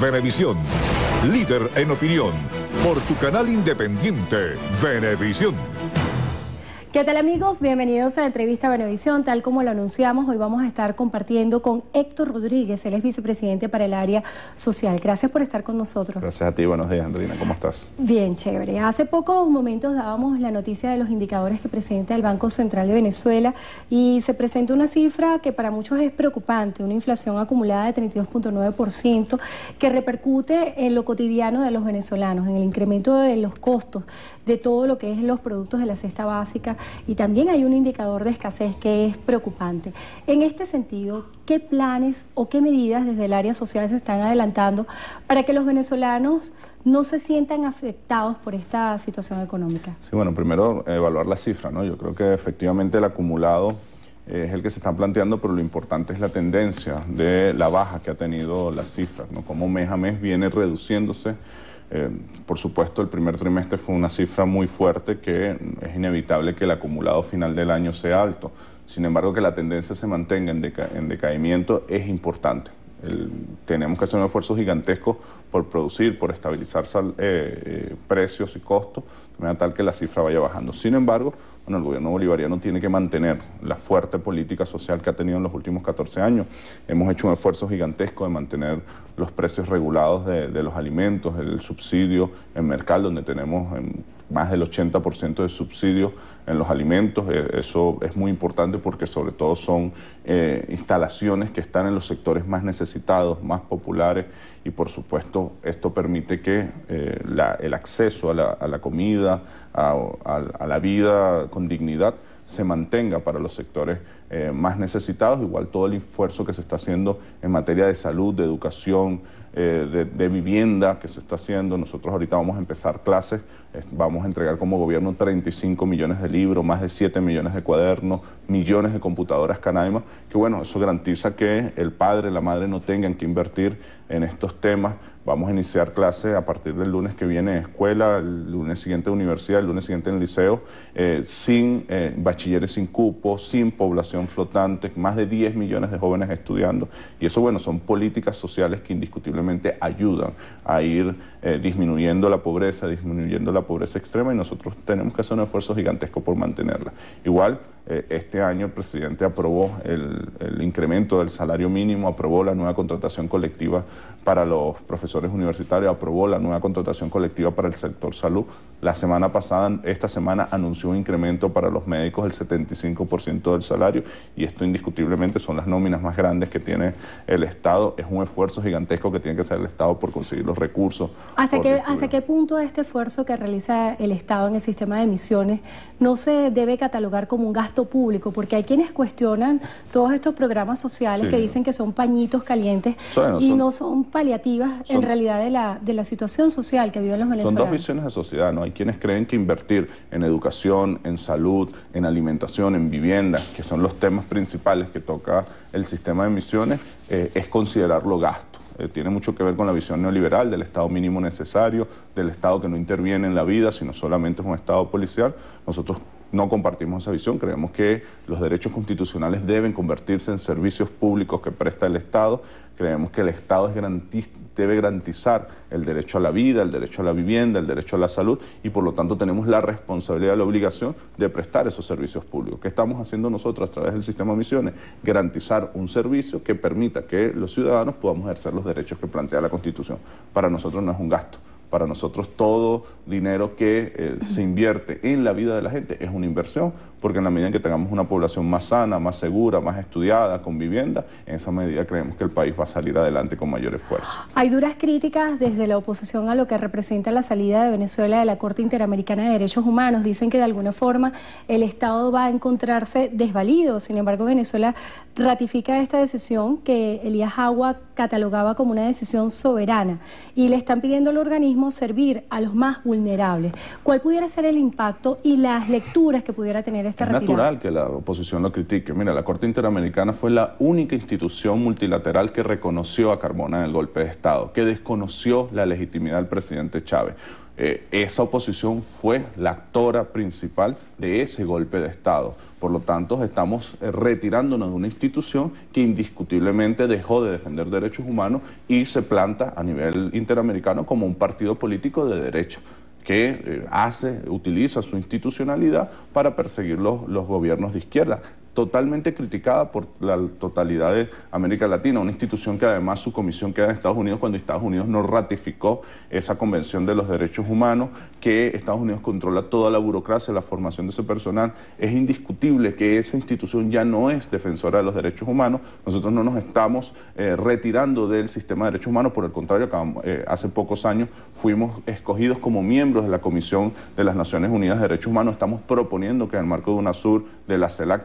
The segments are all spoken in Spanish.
Venevisión, líder en opinión, por tu canal independiente, Venevisión. ¿Qué tal amigos? Bienvenidos a la entrevista Benevisión. Tal como lo anunciamos, hoy vamos a estar compartiendo con Héctor Rodríguez, él es vicepresidente para el área social. Gracias por estar con nosotros. Gracias a ti, buenos días Andrina, ¿cómo estás? Bien, chévere. Hace pocos momentos dábamos la noticia de los indicadores que presenta el Banco Central de Venezuela y se presenta una cifra que para muchos es preocupante, una inflación acumulada de 32.9% que repercute en lo cotidiano de los venezolanos, en el incremento de los costos de todo lo que es los productos de la cesta básica y también hay un indicador de escasez que es preocupante. En este sentido, ¿qué planes o qué medidas desde el área social se están adelantando para que los venezolanos no se sientan afectados por esta situación económica? Sí, bueno, primero evaluar la cifra, ¿no? Yo creo que efectivamente el acumulado es el que se están planteando, pero lo importante es la tendencia de la baja que ha tenido la cifra, ¿no? Cómo mes a mes viene reduciéndose eh, por supuesto, el primer trimestre fue una cifra muy fuerte que es inevitable que el acumulado final del año sea alto. Sin embargo, que la tendencia se mantenga en, en decaimiento es importante tenemos que hacer un esfuerzo gigantesco por producir, por estabilizar eh, eh, precios y costos, de manera tal que la cifra vaya bajando. Sin embargo, bueno, el gobierno bolivariano tiene que mantener la fuerte política social que ha tenido en los últimos 14 años. Hemos hecho un esfuerzo gigantesco de mantener los precios regulados de, los alimentos, el subsidio en Mercal, donde tenemos más del 80% de subsidios en los alimentos. Eh, eso es muy importante porque sobre todo son eh, instalaciones que están en los sectores más necesitados, más populares y por supuesto esto permite que eh, el acceso a la, comida, a, a la vida con dignidad se mantenga para los sectores eh, más necesitados, igual todo el esfuerzo que se está haciendo en materia de salud, de educación, eh, de, vivienda que se está haciendo. Nosotros ahorita vamos a empezar clases, eh, vamos a entregar como gobierno 35 millones de libros, más de 7 millones de cuadernos, millones de computadoras canaimas, que bueno, eso garantiza que el padre, y la madre no tengan que invertir en estos temas Vamos a iniciar clase a partir del lunes que viene escuela, el lunes siguiente universidad, el lunes siguiente en liceo, eh, sin eh, bachilleres sin cupo, sin población flotante, más de 10 millones de jóvenes estudiando. Y eso, bueno, son políticas sociales que indiscutiblemente ayudan a ir eh, disminuyendo la pobreza, disminuyendo la pobreza extrema y nosotros tenemos que hacer un esfuerzo gigantesco por mantenerla. Igual, eh, este año el presidente aprobó el, incremento del salario mínimo, aprobó la nueva contratación colectiva para los profesores universitarios, aprobó la nueva contratación colectiva para el sector salud. La semana pasada, esta semana, anunció un incremento para los médicos del 75% del salario y esto indiscutiblemente son las nóminas más grandes que tiene el Estado. Es un esfuerzo gigantesco que tiene que hacer el Estado por conseguir los recursos. ¿Hasta, ¿hasta qué punto este esfuerzo que realiza el Estado en el sistema de emisiones no se debe catalogar como un gasto público, porque hay quienes cuestionan todos estos programas sociales que dicen que son pañitos calientes y no son paliativas en realidad de la, de la situación social que viven los venezolanos. Son dos visiones de sociedad, ¿no? Hay quienes creen que invertir en educación, en salud, en alimentación, en vivienda, que son los temas principales que toca el sistema de misiones, eh, es considerarlo gasto eh, tiene mucho que ver con la visión neoliberal del Estado mínimo necesario, del Estado que no interviene en la vida, sino solamente es un Estado policial. Nosotros no compartimos esa visión, creemos que los derechos constitucionales deben convertirse en servicios públicos que presta el Estado, creemos que el Estado debe garantizar el derecho a la vida, el derecho a la vivienda, el derecho a la salud y por lo tanto tenemos la responsabilidad, la obligación de prestar esos servicios públicos. ¿Qué estamos haciendo nosotros a través del sistema de misiones? Garantizar un servicio que permita que los ciudadanos podamos ejercer los derechos que plantea la Constitución. Para nosotros no es un gasto. Para nosotros todo dinero que eh, se invierte en la vida de la gente es una inversión, porque en la medida en que tengamos una población más sana, más segura, más estudiada, con vivienda, en esa medida creemos que el país va a salir adelante con mayor esfuerzo. Hay duras críticas desde la oposición a lo que representa la salida de Venezuela de la Corte Interamericana de Derechos Humanos. Dicen que de alguna forma el Estado va a encontrarse desvalido. Sin embargo, Venezuela ratifica esta decisión que Elías Agua catalogaba como una decisión soberana y le están pidiendo al organismo servir a los más vulnerables. ¿Cuál pudiera ser el impacto y las lecturas que pudiera tener esta retirada? Es natural que la oposición lo critique. Mira, la Corte Interamericana fue la única institución multilateral que reconoció a Carmona en el golpe de Estado, que desconoció la legitimidad del presidente Chávez. Eh, esa oposición fue la actora principal de ese golpe de Estado. Por lo tanto, estamos eh, retirándonos de una institución que indiscutiblemente dejó de defender derechos humanos y se planta a nivel interamericano como un partido político de derecha que eh, hace, utiliza su institucionalidad para perseguir los, los gobiernos de izquierda totalmente criticada por la totalidad de América Latina, una institución que además su comisión queda en Estados Unidos cuando Estados Unidos no ratificó esa Convención de los Derechos Humanos, que Estados Unidos controla toda la burocracia, la formación de ese personal. Es indiscutible que esa institución ya no es defensora de los derechos humanos. Nosotros no nos estamos eh, retirando del sistema de derechos humanos, por el contrario, eh, hace pocos años fuimos escogidos como miembros de la Comisión de las Naciones Unidas de Derechos Humanos. Estamos proponiendo que en el marco de UNASUR, de la CELAC,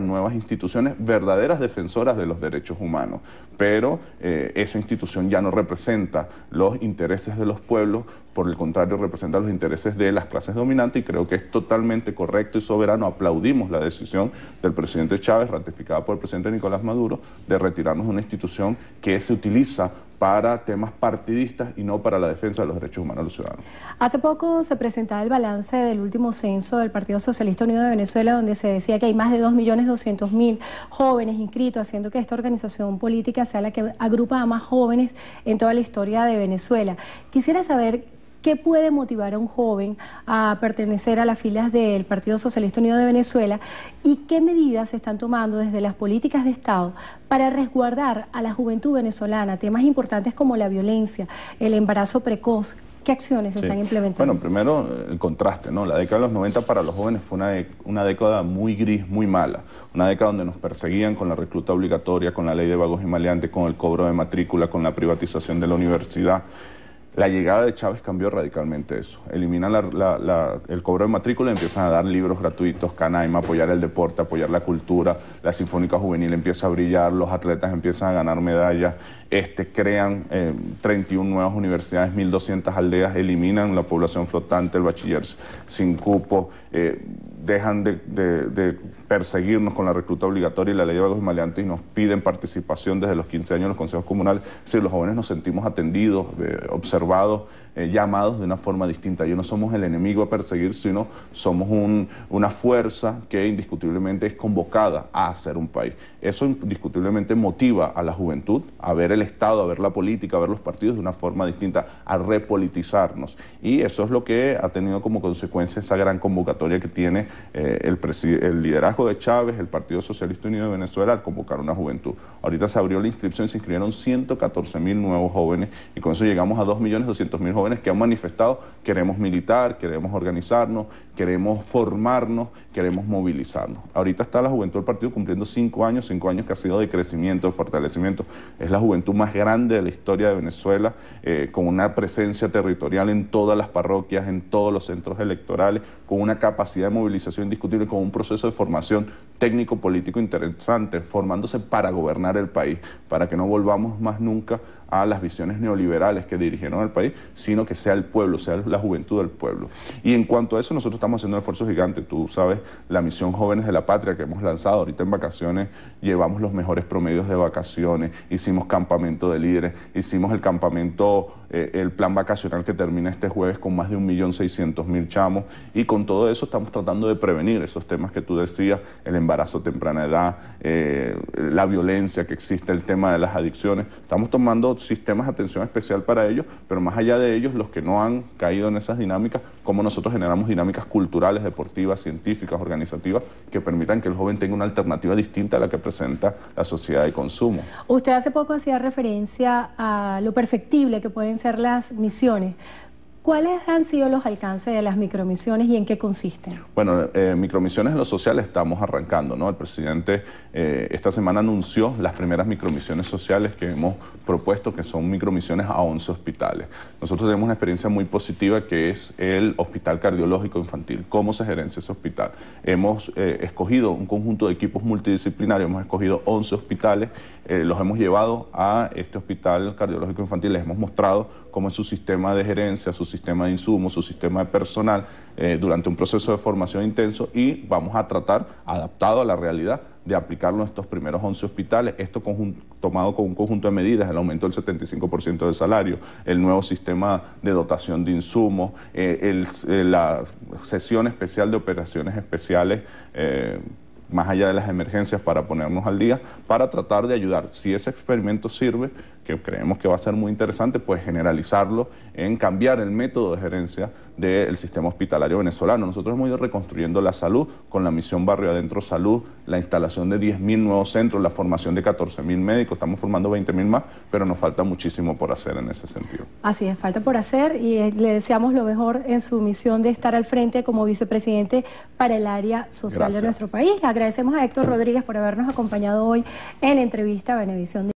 nuevas instituciones verdaderas defensoras de los derechos humanos. Pero eh, esa institución ya no representa los intereses de los pueblos por el contrario representa los intereses de las clases dominantes y creo que es totalmente correcto y soberano. Aplaudimos la decisión del presidente Chávez, ratificada por el presidente Nicolás Maduro, de retirarnos de una institución que se utiliza para temas partidistas y no para la defensa de los derechos humanos de los ciudadanos. Hace poco se presentaba el balance del último censo del Partido Socialista Unido de Venezuela, donde se decía que hay más de 2.200.000 jóvenes inscritos, haciendo que esta organización política sea la que agrupa a más jóvenes en toda la historia de Venezuela. Quisiera saber ¿Qué puede motivar a un joven a pertenecer a las filas del Partido Socialista Unido de Venezuela? ¿Y qué medidas se están tomando desde las políticas de Estado para resguardar a la juventud venezolana temas importantes como la violencia, el embarazo precoz? ¿Qué acciones se están implementando? Bueno, primero el contraste, ¿no? La década de los 90 para los jóvenes fue una década muy gris, muy mala. Una década donde nos perseguían con la recluta obligatoria, con la ley de vagos y maleantes, con el cobro de matrícula, con la privatización de la universidad. La llegada de Chávez cambió radicalmente eso. Eliminan el cobro de matrícula, empiezan a dar libros gratuitos, Canaima, apoyar el deporte, apoyar la cultura, la Sinfónica Juvenil empieza a brillar, los atletas empiezan a ganar medallas, este, crean 31 eh, nuevas universidades, 1.200 aldeas, eliminan la población flotante, el bachiller sin cupo. Eh, dejan de, perseguirnos con la recluta obligatoria y la ley de los maleantes y nos piden participación desde los 15 años en los consejos comunales. si los jóvenes nos sentimos atendidos, eh, observados, eh, llamados de una forma distinta. ...yo no somos el enemigo a perseguir, sino somos una fuerza que indiscutiblemente es convocada a hacer un país. Eso indiscutiblemente motiva a la juventud a ver el Estado, a ver la política, a ver los partidos de una forma distinta, a repolitizarnos. Y eso es lo que ha tenido como consecuencia esa gran convocatoria que tiene eh, el, liderazgo de Chávez, el Partido Socialista Unido de Venezuela, al convocar una juventud. Ahorita se abrió la inscripción, y se inscribieron 114 mil nuevos jóvenes y con eso llegamos a 2.200.000 jóvenes que han manifestado queremos militar, queremos organizarnos, queremos formarnos, queremos movilizarnos. Ahorita está la juventud del partido cumpliendo cinco años, cinco años que ha sido de crecimiento, de fortalecimiento. Es la juventud más grande de la historia de Venezuela, eh, con una presencia territorial en todas las parroquias, en todos los centros electorales, con una capacidad de movilización indiscutible como un proceso de formación técnico-político interesante, formándose para gobernar el país, para que no volvamos más nunca a las visiones neoliberales que dirigieron al país, sino que sea el pueblo, sea la juventud del pueblo. Y en cuanto a eso, nosotros estamos haciendo un esfuerzo gigante. Tú sabes la misión Jóvenes de la Patria que hemos lanzado. Ahorita en vacaciones llevamos los mejores promedios de vacaciones, hicimos campamento de líderes, hicimos el campamento, eh, el plan vacacional que termina este jueves con más de 1.600.000 chamos. Y con todo eso estamos tratando de prevenir esos temas que tú decías, el embarazo temprana edad, eh, la violencia que existe, el tema de las adicciones. Estamos tomando sistemas de atención especial para ellos, pero más allá de ellos, los que no han caído en esas dinámicas, como nosotros generamos dinámicas culturales, deportivas, científicas, organizativas, que permitan que el joven tenga una alternativa distinta a la que presenta la sociedad de consumo. Usted hace poco hacía referencia a lo perfectible que pueden ser las misiones. ¿Cuáles han sido los alcances de las micromisiones y en qué consisten? Bueno, eh, micromisiones en lo social estamos arrancando, ¿no? El presidente eh, esta semana anunció las primeras micromisiones sociales que hemos propuesto, que son micromisiones a 11 hospitales. Nosotros tenemos una experiencia muy positiva que es el Hospital Cardiológico Infantil, cómo se gerencia ese hospital. Hemos eh, escogido un conjunto de equipos multidisciplinarios, hemos escogido 11 hospitales, los hemos llevado a este Hospital Cardiológico Infantil, les hemos mostrado cómo es su sistema de gerencia, su sistema de insumos, su sistema de personal, eh, durante un proceso de formación intenso y vamos a tratar, adaptado a la realidad, de aplicar nuestros primeros 11 hospitales, esto tomado con un conjunto de medidas, el aumento del 75% del salario, el nuevo sistema de dotación de insumos, eh, eh, la sesión especial de operaciones especiales más allá de las emergencias para ponernos al día, para tratar de ayudar. Si ese experimento sirve, que creemos que va a ser muy interesante, pues generalizarlo en cambiar el método de gerencia del sistema hospitalario venezolano. Nosotros hemos ido reconstruyendo la salud con la misión Barrio Adentro Salud, la instalación de 10.000 nuevos centros, la formación de 14.000 médicos, estamos formando 20.000 más, pero nos falta muchísimo por hacer en ese sentido. Así es, falta por hacer y eh, le deseamos lo mejor en su misión de estar al frente como vicepresidente para el área social de nuestro país. Agradecemos a Héctor Rodríguez por habernos acompañado hoy en entrevista a Benevisión.